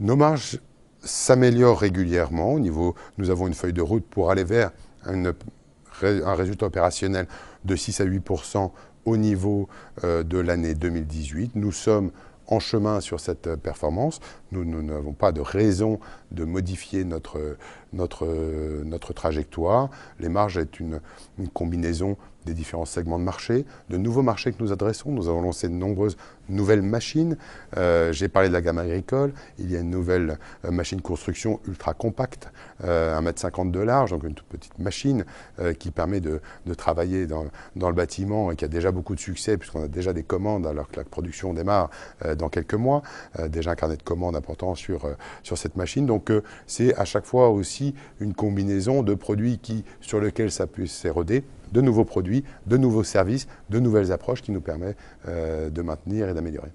Nos marges s'améliorent régulièrement. Au niveau, nous avons une feuille de route pour aller vers un résultat opérationnel de 6 à 8 au niveau euh, de l'année 2018. Nous sommes en chemin sur cette euh, performance. Nous n'avons pas de raison de modifier notre, notre, notre trajectoire. Les marges est une, une combinaison des différents segments de marché, de nouveaux marchés que nous adressons. Nous avons lancé de nombreuses nouvelles machines. Euh, j'ai parlé de la gamme agricole. Il y a une nouvelle euh, machine construction ultra compacte, 1m50 euh, de large, donc une toute petite machine qui permet de, travailler dans, le bâtiment et qui a déjà beaucoup de succès puisqu'on a déjà des commandes alors que la production démarre dans quelques mois. déjà un carnet de commandes important sur, sur cette machine. Donc c'est à chaque fois aussi une combinaison de produits qui, sur lesquels ça puisse s'éroder de nouveaux produits, de nouveaux services, de nouvelles approches qui nous permettent euh, de maintenir et d'améliorer.